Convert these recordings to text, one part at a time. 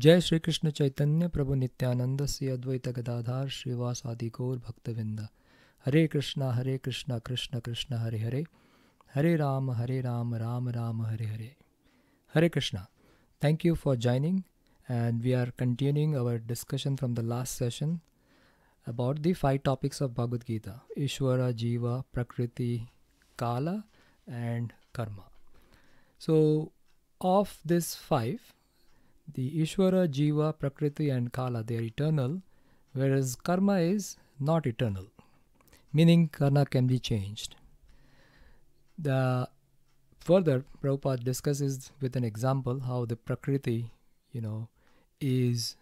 जय श्री कृष्ण चैतन्य प्रभु नित्यानंद श्री अद्वैत गदाधार श्रीवास आदि गौर भक्तविंद Hare Krishna Hare Krishna Krishna Krishna Hare Hare Hare Rama Hare Rama Rama Rama Hare Hare Hare Krishna thank you for joining and we are continuing our discussion from the last session about the five topics of Bhagavad Gita Ishvara Jiva Prakriti Kala and karma so of this five The Ishvara, Jiva, Prakriti, and Kala, they are eternal, whereas karma is not eternal, meaning karma can be changed. The further Prabhupada discusses with an example how the Prakriti, you know, is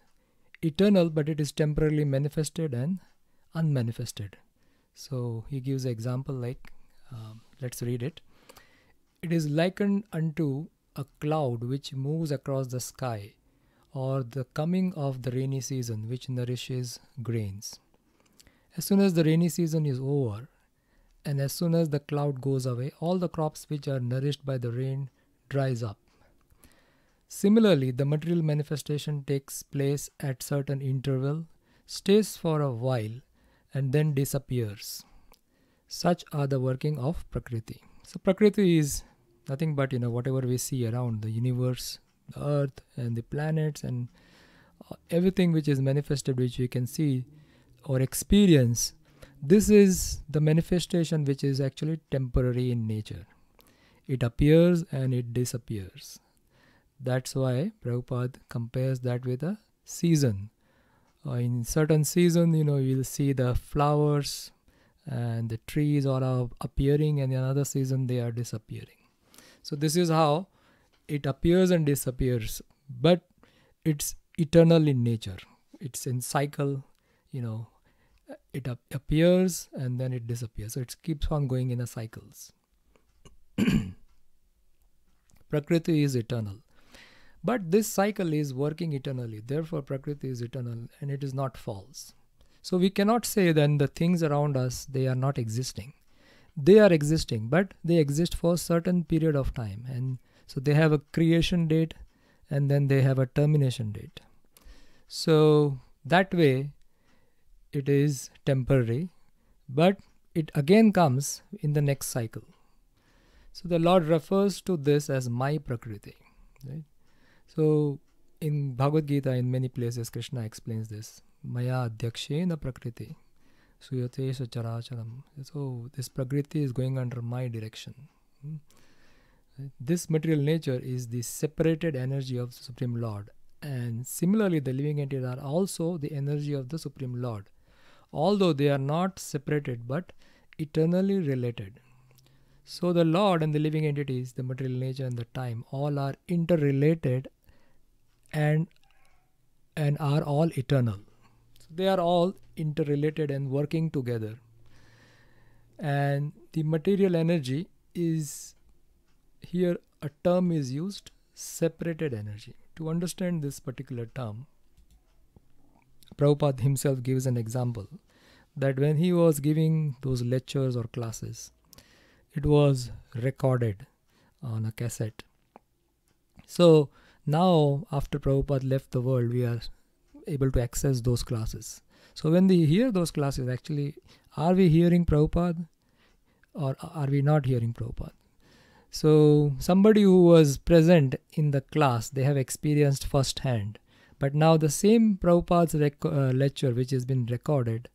eternal but it is temporarily manifested and unmanifested. So he gives an example like, um, let's read it. It is likened unto a cloud which moves across the sky, or the coming of the rainy season which nourishes grains. As soon as the rainy season is over, and as soon as the cloud goes away, all the crops which are nourished by the rain dries up. Similarly, the material manifestation takes place at certain interval, stays for a while, and then disappears. Such are the working of Prakriti. So Prakriti is nothing but you know whatever we see around the universe the earth and the planets and uh, everything which is manifested which we can see or experience this is the manifestation which is actually temporary in nature it appears and it disappears that's why Prabhupada compares that with a season uh, in certain season you know you'll see the flowers and the trees are appearing and in another season they are disappearing so this is how it appears and disappears, but it's eternal in nature. It's in cycle, you know, it appears and then it disappears. So it keeps on going in a cycles. Prakriti is eternal. But this cycle is working eternally. Therefore, Prakriti is eternal and it is not false. So we cannot say then the things around us, they are not existing they are existing but they exist for a certain period of time and so they have a creation date and then they have a termination date so that way it is temporary but it again comes in the next cycle so the lord refers to this as my prakriti right so in bhagavad gita in many places krishna explains this maya adhyakshena prakriti Suyatesha Characharam. So this Prakriti is going under my direction. Hmm? This material nature is the separated energy of the Supreme Lord. And similarly, the living entities are also the energy of the Supreme Lord, although they are not separated but eternally related. So the Lord and the living entities, the material nature and the time, all are interrelated and and are all eternal they are all interrelated and working together. And the material energy is here a term is used separated energy. To understand this particular term, Prabhupada himself gives an example that when he was giving those lectures or classes, it was recorded on a cassette. So now, after Prabhupada left the world, we are able to access those classes. So when we hear those classes, actually, are we hearing Prabhupada or are we not hearing Prabhupada? So somebody who was present in the class, they have experienced firsthand. But now the same Prabhupada's uh, lecture, which has been recorded,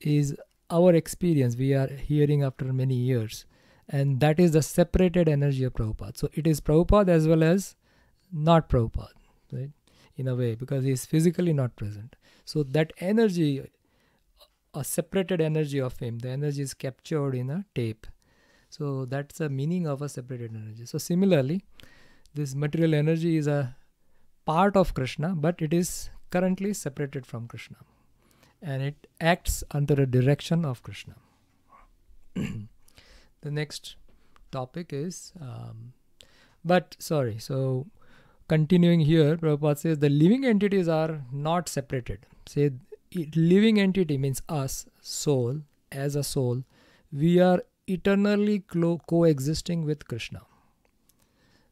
is our experience we are hearing after many years. And that is the separated energy of Prabhupada. So it is Prabhupada as well as not Prabhupada. Right? in a way because he is physically not present. So that energy, a separated energy of him, the energy is captured in a tape. So that's the meaning of a separated energy. So similarly, this material energy is a part of Krishna, but it is currently separated from Krishna and it acts under the direction of Krishna. the next topic is, um, but sorry, so continuing here, Prabhupada says the living entities are not separated. Say, living entity means us, soul, as a soul, we are eternally coexisting with Krishna.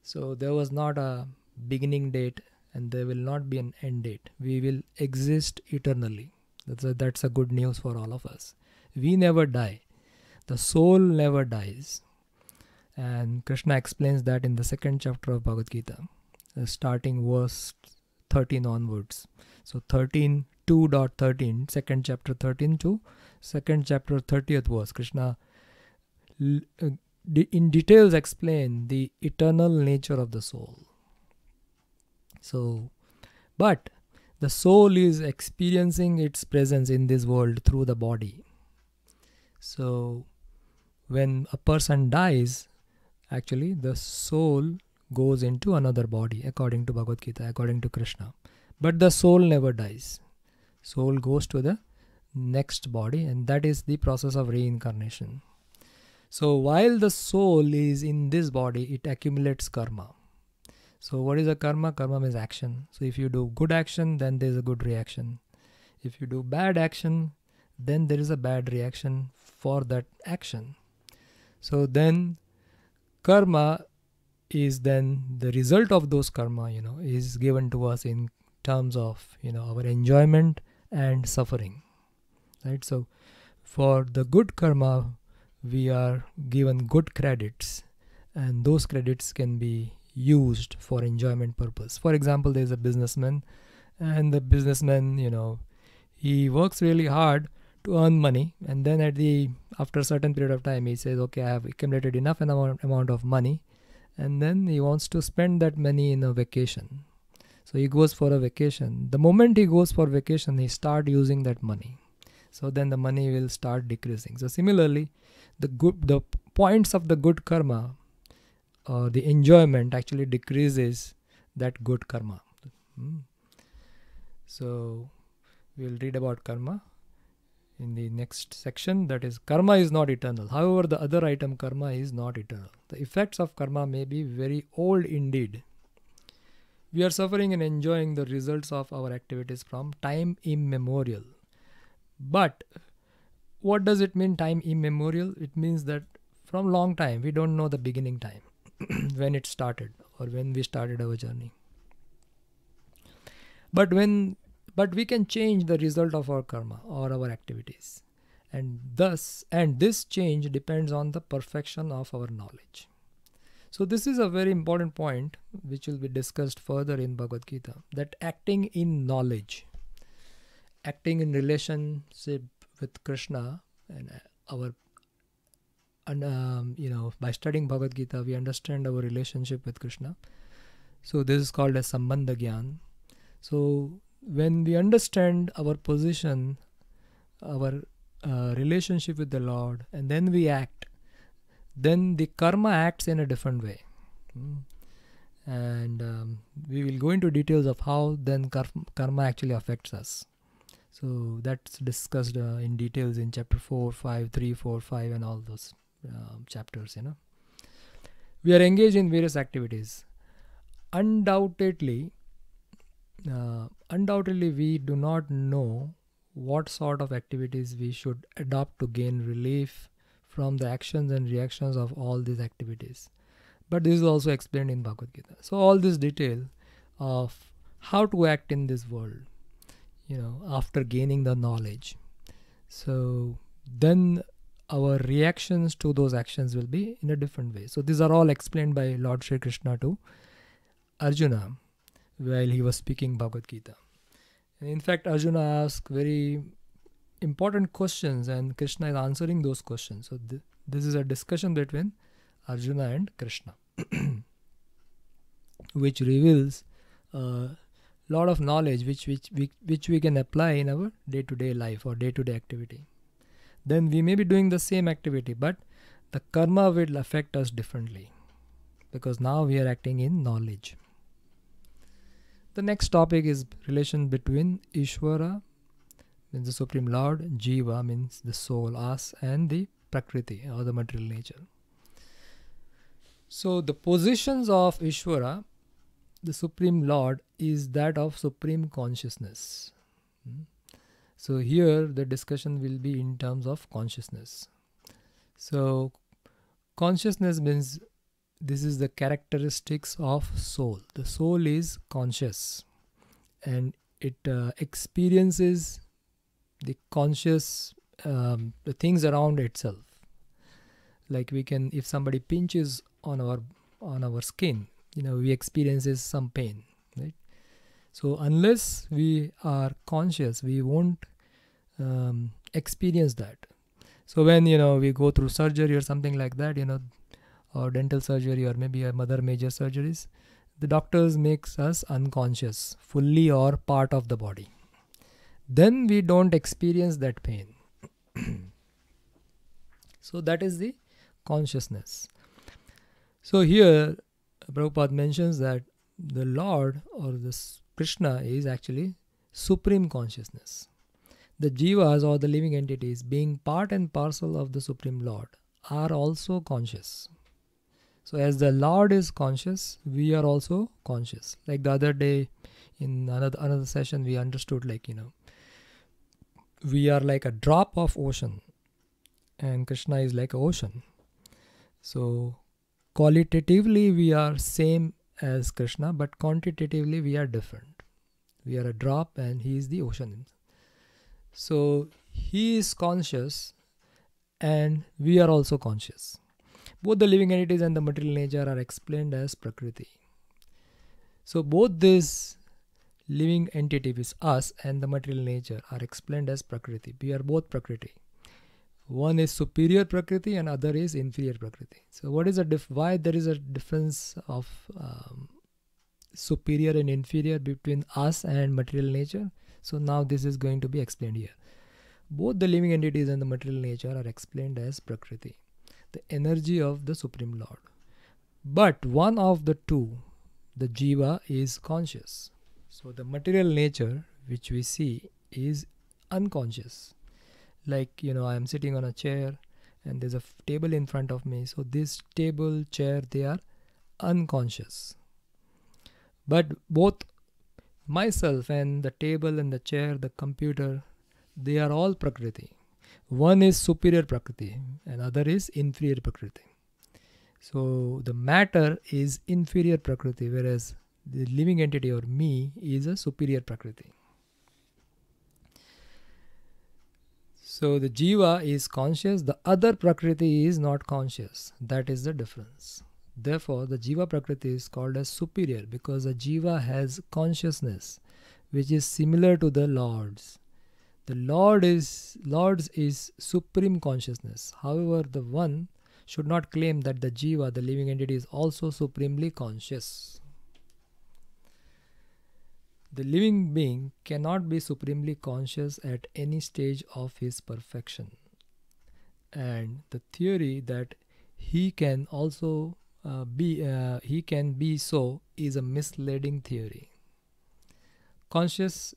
So there was not a beginning date and there will not be an end date. We will exist eternally. That's a, that's a good news for all of us. We never die. The soul never dies. And Krishna explains that in the second chapter of Bhagavad Gita. Uh, starting verse 13 onwards. So 13, 2.13, second chapter 13 to second chapter 30th verse. Krishna uh, in details explain the eternal nature of the soul. So, but the soul is experiencing its presence in this world through the body. So, when a person dies, actually the soul goes into another body according to Bhagavad Gita, according to Krishna. But the soul never dies. Soul goes to the next body, and that is the process of reincarnation. So while the soul is in this body, it accumulates karma. So what is a karma? Karma means action. So if you do good action, then there is a good reaction. If you do bad action, then there is a bad reaction for that action. So then karma is then the result of those karma you know is given to us in terms of you know our enjoyment and suffering right so for the good karma we are given good credits and those credits can be used for enjoyment purpose for example there is a businessman and the businessman you know he works really hard to earn money and then at the after a certain period of time he says okay i have accumulated enough amount, amount of money and then he wants to spend that money in a vacation so he goes for a vacation the moment he goes for vacation he start using that money so then the money will start decreasing so similarly the good the points of the good karma uh, the enjoyment actually decreases that good karma hmm. so we'll read about karma in the next section that is karma is not eternal however the other item karma is not eternal the effects of karma may be very old indeed we are suffering and enjoying the results of our activities from time immemorial but what does it mean time immemorial it means that from long time we don't know the beginning time when it started or when we started our journey but when but we can change the result of our karma or our activities and thus and this change depends on the perfection of our knowledge so this is a very important point which will be discussed further in Bhagavad Gita that acting in knowledge, acting in relationship with Krishna and our and um, you know by studying Bhagavad Gita we understand our relationship with Krishna. So this is called as Sambandha Gyan. So when we understand our position, our uh, relationship with the Lord, and then we act, then the karma acts in a different way. Mm. And um, we will go into details of how then karma actually affects us. So that's discussed uh, in details in chapter 4, 5, 3, 4, 5, and all those um, chapters, you know. We are engaged in various activities. Undoubtedly, uh, undoubtedly we do not know what sort of activities we should adopt to gain relief from the actions and reactions of all these activities but this is also explained in bhagavad gita so all this detail of how to act in this world you know after gaining the knowledge so then our reactions to those actions will be in a different way so these are all explained by lord shri krishna to arjuna while he was speaking Bhagavad Gita. And in fact, Arjuna asked very important questions, and Krishna is answering those questions. So, th- this is a discussion between Arjuna and Krishna, which reveals a lot of knowledge which, which, we, which we can apply in our day to day life or day to day activity. Then we may be doing the same activity, but the karma will affect us differently because now we are acting in knowledge. The next topic is relation between Ishvara, means the Supreme Lord, Jiva means the soul, us, and the Prakriti or the material nature. So the positions of Ishvara, the Supreme Lord, is that of Supreme Consciousness. Hmm? So here the discussion will be in terms of consciousness. So consciousness means this is the characteristics of soul the soul is conscious and it uh, experiences the conscious um, the things around itself like we can if somebody pinches on our on our skin you know we experiences some pain right so unless we are conscious we won't um, experience that so when you know we go through surgery or something like that you know or dental surgery or maybe other major surgeries, the doctors makes us unconscious fully or part of the body. Then we don't experience that pain. so that is the consciousness. So here Prabhupada mentions that the Lord or this Krishna is actually supreme consciousness. The jivas or the living entities being part and parcel of the supreme Lord are also conscious. So as the Lord is conscious, we are also conscious. Like the other day in another another session, we understood like you know we are like a drop of ocean and Krishna is like an ocean. So qualitatively we are same as Krishna, but quantitatively we are different. We are a drop and he is the ocean. So he is conscious and we are also conscious. Both the living entities and the material nature are explained as Prakriti. So both this living entity is us and the material nature are explained as Prakriti. We are both Prakriti. One is superior Prakriti and other is inferior Prakriti. So what is the diff why there is a difference of um, superior and inferior between us and material nature? So now this is going to be explained here. Both the living entities and the material nature are explained as Prakriti the energy of the Supreme Lord. But one of the two, the Jiva, is conscious. So the material nature which we see is unconscious. Like, you know, I am sitting on a chair and there's a f- table in front of me. So this table, chair, they are unconscious. But both myself and the table and the chair, the computer, they are all Prakriti one is superior prakriti and other is inferior prakriti so the matter is inferior prakriti whereas the living entity or me is a superior prakriti so the jiva is conscious the other prakriti is not conscious that is the difference therefore the jiva prakriti is called as superior because the jiva has consciousness which is similar to the lord's the lord is lord's is supreme consciousness however the one should not claim that the jiva the living entity is also supremely conscious the living being cannot be supremely conscious at any stage of his perfection and the theory that he can also uh, be uh, he can be so is a misleading theory conscious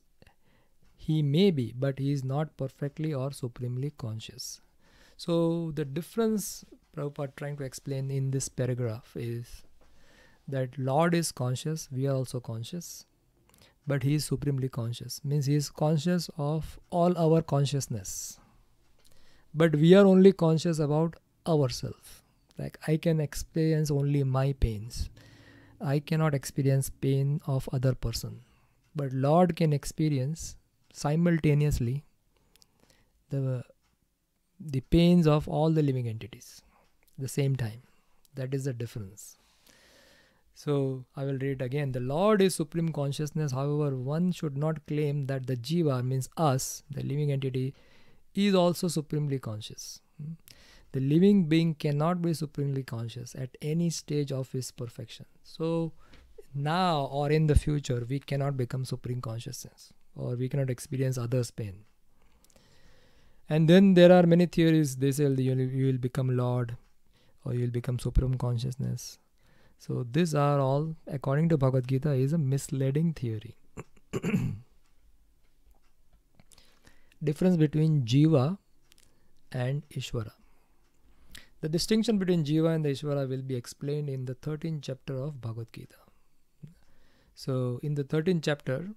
he may be, but he is not perfectly or supremely conscious. So the difference Prabhupada trying to explain in this paragraph is that Lord is conscious, we are also conscious, but he is supremely conscious, means he is conscious of all our consciousness. But we are only conscious about ourselves. Like I can experience only my pains. I cannot experience pain of other person. But Lord can experience simultaneously the the pains of all the living entities the same time that is the difference so I will read again. The Lord is supreme consciousness. However, one should not claim that the jiva means us, the living entity, is also supremely conscious. Hmm? The living being cannot be supremely conscious at any stage of his perfection. So now or in the future, we cannot become supreme consciousness or we cannot experience others' pain. And then there are many theories. They say you will become Lord or you will become Supreme Consciousness. So these are all, according to Bhagavad Gita, is a misleading theory. Difference between Jiva and Ishvara. The distinction between Jiva and the Ishvara will be explained in the 13th chapter of Bhagavad Gita. So, in the 13th chapter,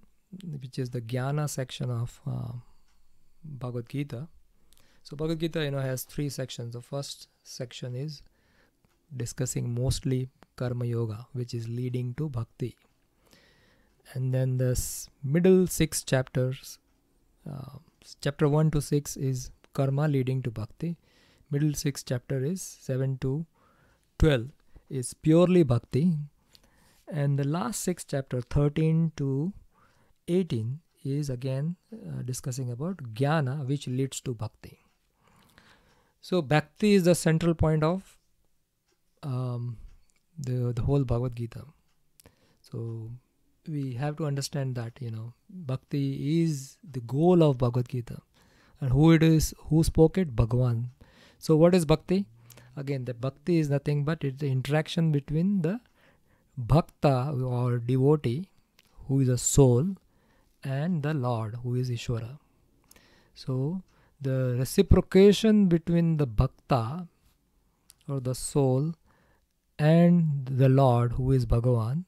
which is the Jnana section of uh, Bhagavad Gita. So Bhagavad Gita, you know, has three sections. The first section is discussing mostly Karma Yoga, which is leading to Bhakti. And then the middle six chapters, uh, chapter 1 to 6 is Karma leading to Bhakti. Middle six chapter is 7 to 12 is purely Bhakti. And the last six chapter, 13 to 18 is again uh, discussing about jnana which leads to bhakti. So bhakti is the central point of um, the, the whole Bhagavad Gita. So we have to understand that you know bhakti is the goal of Bhagavad Gita and who it is who spoke it Bhagavan. So what is bhakti? Again the bhakti is nothing but it's the interaction between the bhakta or devotee who is a soul and the Lord who is Ishvara. So the reciprocation between the Bhakta or the soul and the Lord who is Bhagavan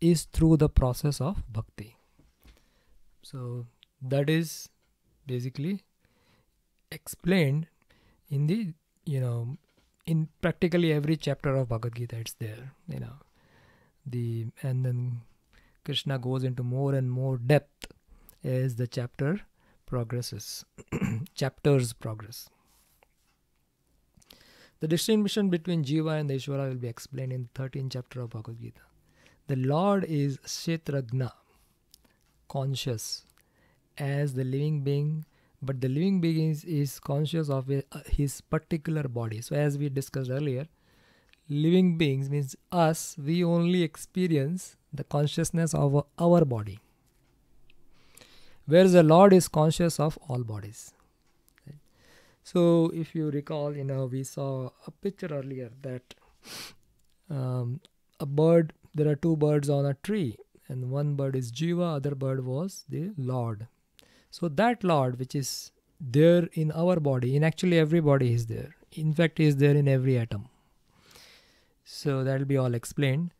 is through the process of Bhakti. So that is basically explained in the you know in practically every chapter of Bhagavad Gita it's there you know the and then Krishna goes into more and more depth as the chapter progresses, chapters progress. The distinction between Jiva and the Ishvara will be explained in the 13th chapter of Bhagavad Gita. The Lord is Shetragna, conscious as the living being, but the living being is, is conscious of his uh, particular body. So, as we discussed earlier, living beings means us, we only experience the consciousness of our body. Whereas the Lord is conscious of all bodies. So, if you recall, you know, we saw a picture earlier that um, a bird, there are two birds on a tree, and one bird is Jiva, other bird was the Lord. So, that Lord, which is there in our body, in actually every body is there. In fact, is there in every atom. So, that will be all explained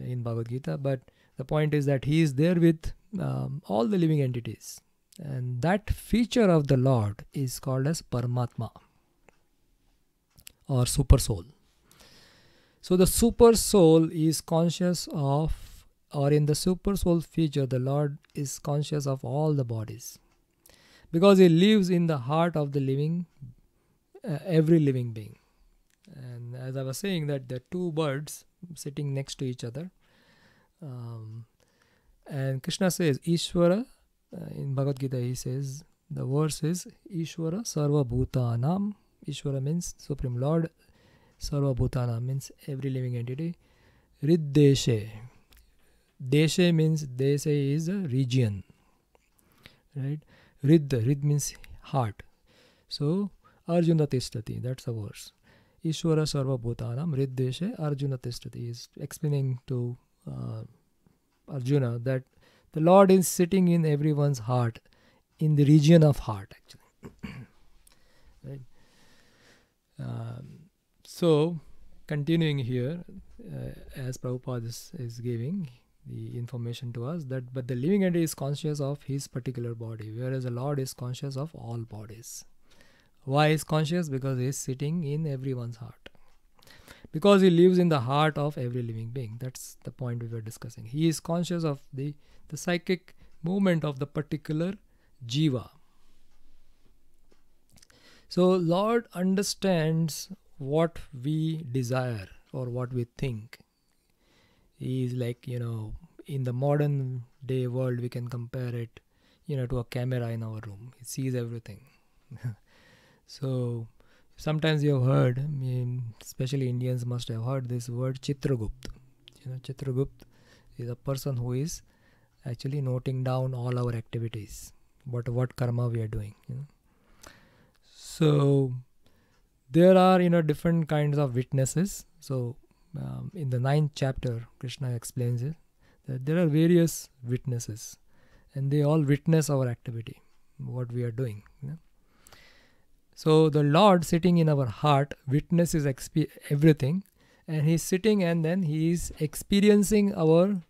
uh, in Bhagavad Gita. But the point is that he is there with um, all the living entities. And that feature of the Lord is called as Paramatma or Super Soul. So the Super Soul is conscious of, or in the Super Soul feature, the Lord is conscious of all the bodies because he lives in the heart of the living, uh, every living being. And as I was saying, that the two birds sitting next to each other. Um, and Krishna says, Ishvara, uh, in Bhagavad Gita, he says, the verse is Ishvara Sarva Bhutanam. Ishvara means Supreme Lord, Sarva Bhutanam means every living entity. Riddeshe. Deshe means Deshe is a region. Right? Rid, Rid means heart. So Arjuna Tishtati, that's the verse. Isvara Sarva Bhutanam Riddeshe Arjuna Tishtati. is explaining to uh, Arjuna that the Lord is sitting in everyone's heart, in the region of heart, actually. right? Um, so, continuing here, uh, as Prabhupada is, is giving the information to us that but the living entity is conscious of his particular body, whereas the Lord is conscious of all bodies. Why is conscious? Because he is sitting in everyone's heart. Because he lives in the heart of every living being. That's the point we were discussing. He is conscious of the, the psychic movement of the particular jiva. So, Lord understands what we desire or what we think. He is like, you know, in the modern day world, we can compare it, you know, to a camera in our room. He sees everything. So sometimes you have heard, especially Indians must have heard this word Chitragupta. You know, Chitragupta is a person who is actually noting down all our activities, but what karma we are doing. You know? So there are you know different kinds of witnesses. So um, in the ninth chapter, Krishna explains it that there are various witnesses, and they all witness our activity, what we are doing. You know? So the Lord sitting in our heart witnesses everything and he's sitting and then he is experiencing our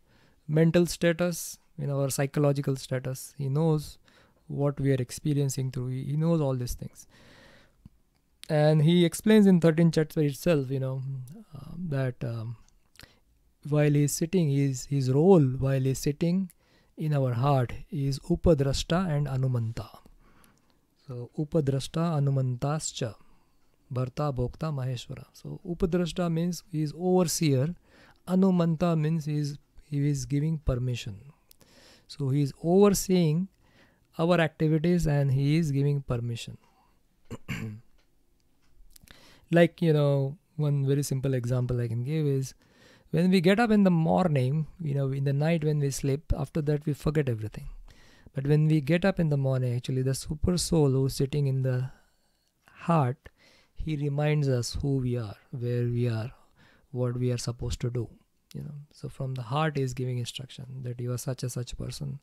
mental status in our psychological status he knows what we are experiencing through he knows all these things and he explains in 13 chapter itself you know uh, that um, while he's sitting his his role while he's sitting in our heart is upadrashta and anumanta so Upadrashta Anumantascha Bharta Bhokta Maheshwara. So Upadrashta means he is overseer. Anumanta means he is, he is giving permission. So he is overseeing our activities and he is giving permission. like you know, one very simple example I can give is when we get up in the morning, you know, in the night when we sleep, after that we forget everything. But when we get up in the morning, actually, the super soul who's sitting in the heart, he reminds us who we are, where we are, what we are supposed to do. You know, so from the heart is giving instruction that you are such a such person,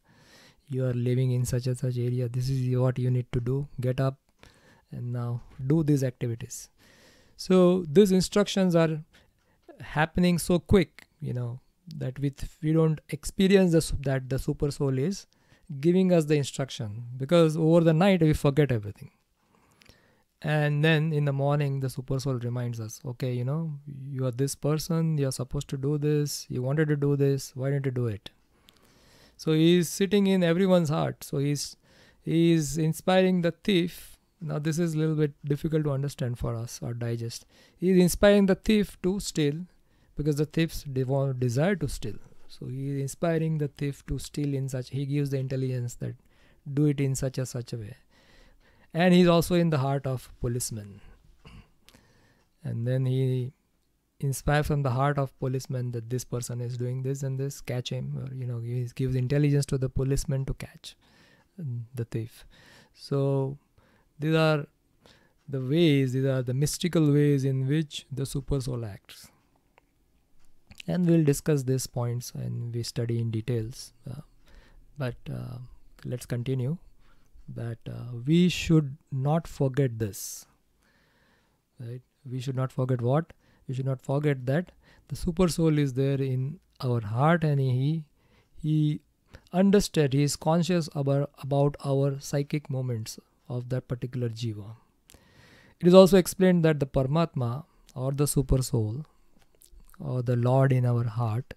you are living in such and such area. This is what you need to do. Get up and now do these activities. So these instructions are happening so quick, you know, that with we don't experience the, that the super soul is giving us the instruction because over the night we forget everything and then in the morning the super soul reminds us okay you know you are this person you are supposed to do this you wanted to do this why didn't you do it so he is sitting in everyone's heart so he's he is inspiring the thief now this is a little bit difficult to understand for us or digest he is inspiring the thief to steal because the thieves devo- desire to steal so he is inspiring the thief to steal in such he gives the intelligence that do it in such a such a way and he's also in the heart of policeman and then he inspires from the heart of policeman that this person is doing this and this catch him or you know he gives intelligence to the policeman to catch um, the thief so these are the ways these are the mystical ways in which the super soul acts and we'll discuss these points and we study in details uh, but uh, let's continue that uh, we should not forget this right we should not forget what we should not forget that the super soul is there in our heart and he he understood he is conscious about about our psychic moments of that particular jiva it is also explained that the paramatma or the super soul or the Lord in our heart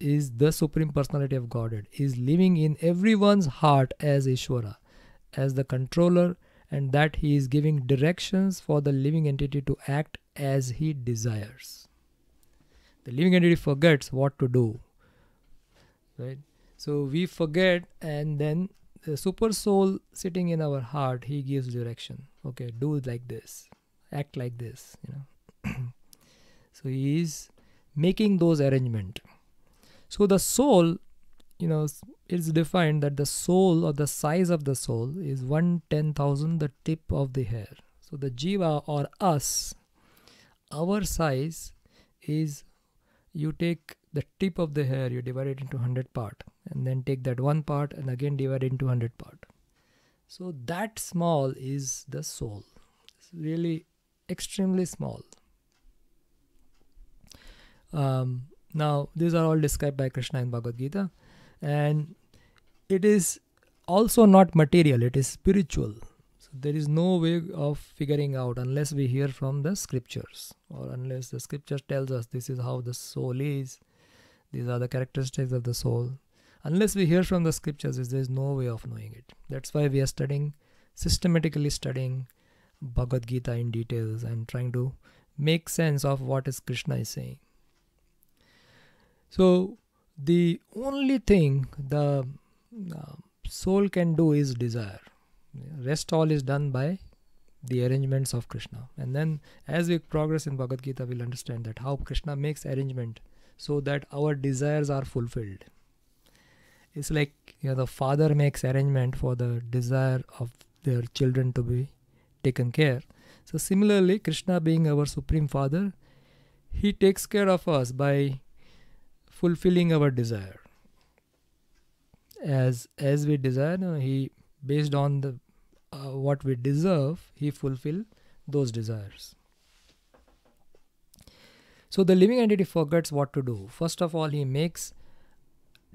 is the Supreme Personality of Godhead, is living in everyone's heart as Ishwara, as the controller, and that He is giving directions for the living entity to act as He desires. The living entity forgets what to do, right? So we forget, and then the super soul sitting in our heart, He gives direction. Okay, do like this, act like this, you know. so he is making those arrangement so the soul you know it's defined that the soul or the size of the soul is one ten thousand the tip of the hair so the jiva or us our size is you take the tip of the hair you divide it into 100 part and then take that one part and again divide it into 100 part so that small is the soul it's really extremely small um, now, these are all described by Krishna in Bhagavad Gita, and it is also not material, it is spiritual. So, there is no way of figuring out unless we hear from the scriptures, or unless the scripture tells us this is how the soul is, these are the characteristics of the soul. Unless we hear from the scriptures, there is no way of knowing it. That's why we are studying, systematically studying Bhagavad Gita in details and trying to make sense of what is Krishna is saying. So the only thing the uh, soul can do is desire. Rest all is done by the arrangements of Krishna. And then as we progress in Bhagavad Gita, we'll understand that how Krishna makes arrangement so that our desires are fulfilled. It's like you know, the father makes arrangement for the desire of their children to be taken care. So similarly, Krishna being our supreme father, he takes care of us by fulfilling our desire as as we desire he based on the uh, what we deserve he fulfill those desires so the living entity forgets what to do first of all he makes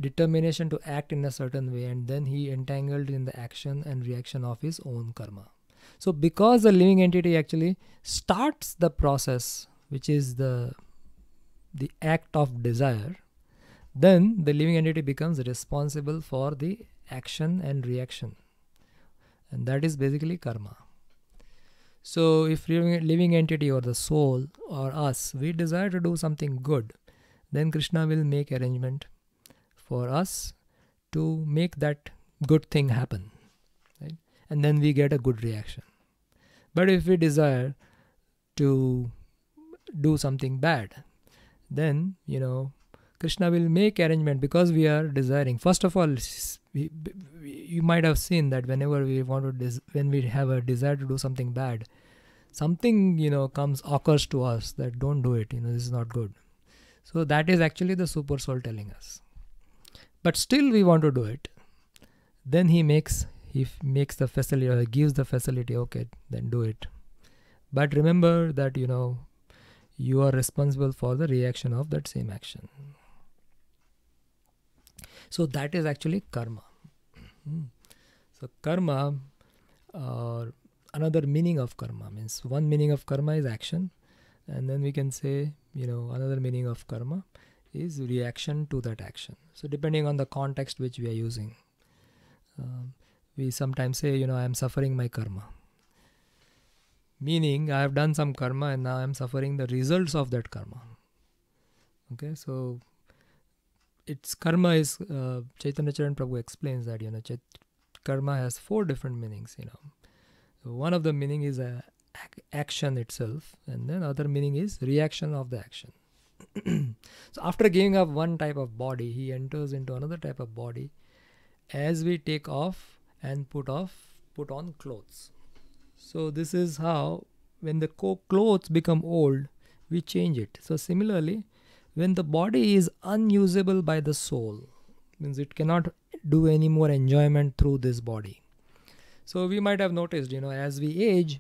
determination to act in a certain way and then he entangled in the action and reaction of his own karma so because the living entity actually starts the process which is the the act of desire then the living entity becomes responsible for the action and reaction and that is basically karma so if living entity or the soul or us we desire to do something good then krishna will make arrangement for us to make that good thing happen right? and then we get a good reaction but if we desire to do something bad then you know Krishna will make arrangement because we are desiring. First of all, we, we, you might have seen that whenever we want to, when we have a desire to do something bad, something you know comes occurs to us that don't do it. You know this is not good. So that is actually the super soul telling us. But still, we want to do it. Then he makes he makes the facility or gives the facility. Okay, then do it. But remember that you know you are responsible for the reaction of that same action. So that is actually karma. Hmm. So karma, or uh, another meaning of karma means one meaning of karma is action, and then we can say you know another meaning of karma is reaction to that action. So depending on the context which we are using, um, we sometimes say you know I am suffering my karma. Meaning I have done some karma and now I am suffering the results of that karma. Okay, so its karma is uh, Chaitanya Charan Prabhu explains that you know Chait- karma has four different meanings. You know, one of the meaning is a uh, ac- action itself, and then other meaning is reaction of the action. so after giving up one type of body, he enters into another type of body. As we take off and put off, put on clothes. So this is how when the co- clothes become old, we change it. So similarly when the body is unusable by the soul means it cannot do any more enjoyment through this body so we might have noticed you know as we age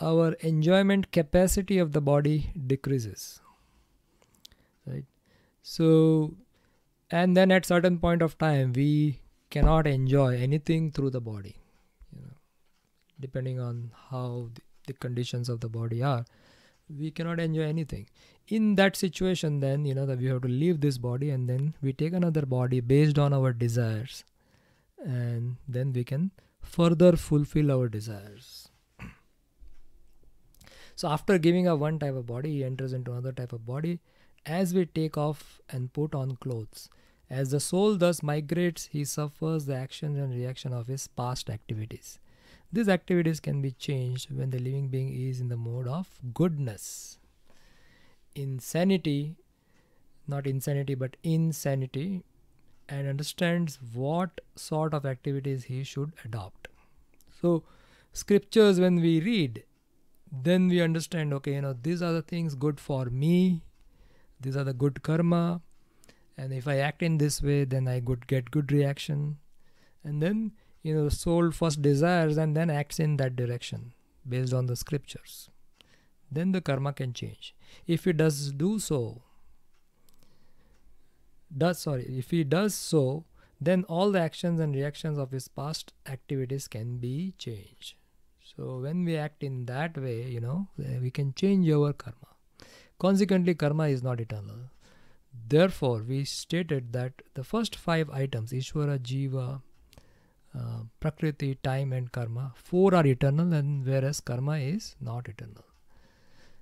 our enjoyment capacity of the body decreases right so and then at certain point of time we cannot enjoy anything through the body you know depending on how the, the conditions of the body are we cannot enjoy anything in that situation then you know that we have to leave this body and then we take another body based on our desires and then we can further fulfill our desires so after giving up one type of body he enters into another type of body as we take off and put on clothes as the soul thus migrates he suffers the action and reaction of his past activities these activities can be changed when the living being is in the mode of goodness insanity not insanity but insanity and understands what sort of activities he should adopt so scriptures when we read then we understand okay you know these are the things good for me these are the good karma and if i act in this way then i could get good reaction and then you know soul first desires and then acts in that direction based on the scriptures then the karma can change. If he does do so, does sorry, if he does so, then all the actions and reactions of his past activities can be changed. So when we act in that way, you know, we can change our karma. Consequently, karma is not eternal. Therefore, we stated that the first five items, Ishvara, Jiva, uh, Prakriti, time, and karma, four are eternal, and whereas karma is not eternal.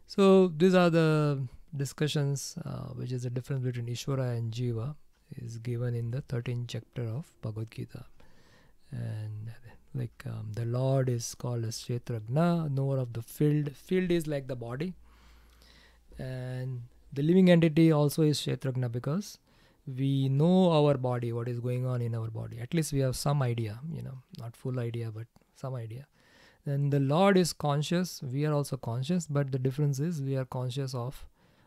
So these are the discussions, uh, which is the difference between Ishvara and Jiva, is given in the 13th chapter of Bhagavad Gita. And like um, the Lord is called as Shetragna, knower of the field. Field is like the body. And the living entity also is Shetragna because we know our body, what is going on in our body. At least we have some idea, you know, not full idea, but some idea then the lord is conscious we are also conscious but the difference is we are conscious of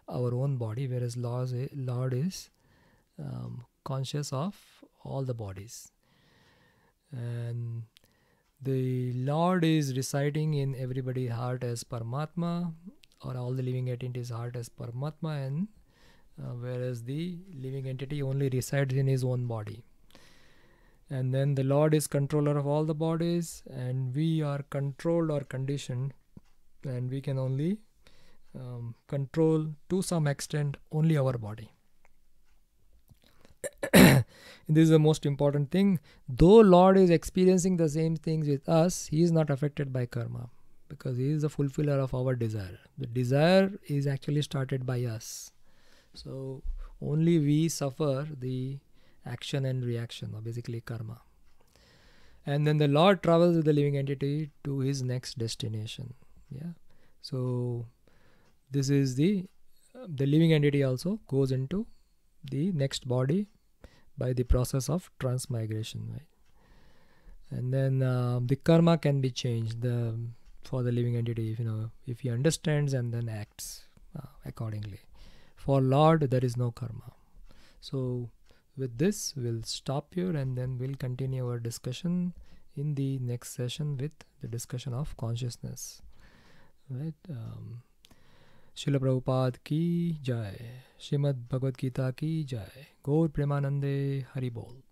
our own body whereas lord is um, conscious of all the bodies and the lord is residing in everybody's heart as paramatma or all the living entities heart as paramatma and uh, whereas the living entity only resides in his own body and then the lord is controller of all the bodies and we are controlled or conditioned and we can only um, control to some extent only our body this is the most important thing though lord is experiencing the same things with us he is not affected by karma because he is the fulfiller of our desire the desire is actually started by us so only we suffer the action and reaction, or basically karma. And then the Lord travels with the living entity to his next destination. Yeah. So this is the the living entity also goes into the next body by the process of transmigration, right? And then uh, the karma can be changed the for the living entity, if you know, if he understands and then acts uh, accordingly. For Lord, there is no karma. So with this we'll stop here and then we'll continue our discussion in the next session with the discussion of consciousness right um, शिल प्रभुपाद की जय श्रीमद् भगवद गीता की जय गौर प्रेमानंदे हरि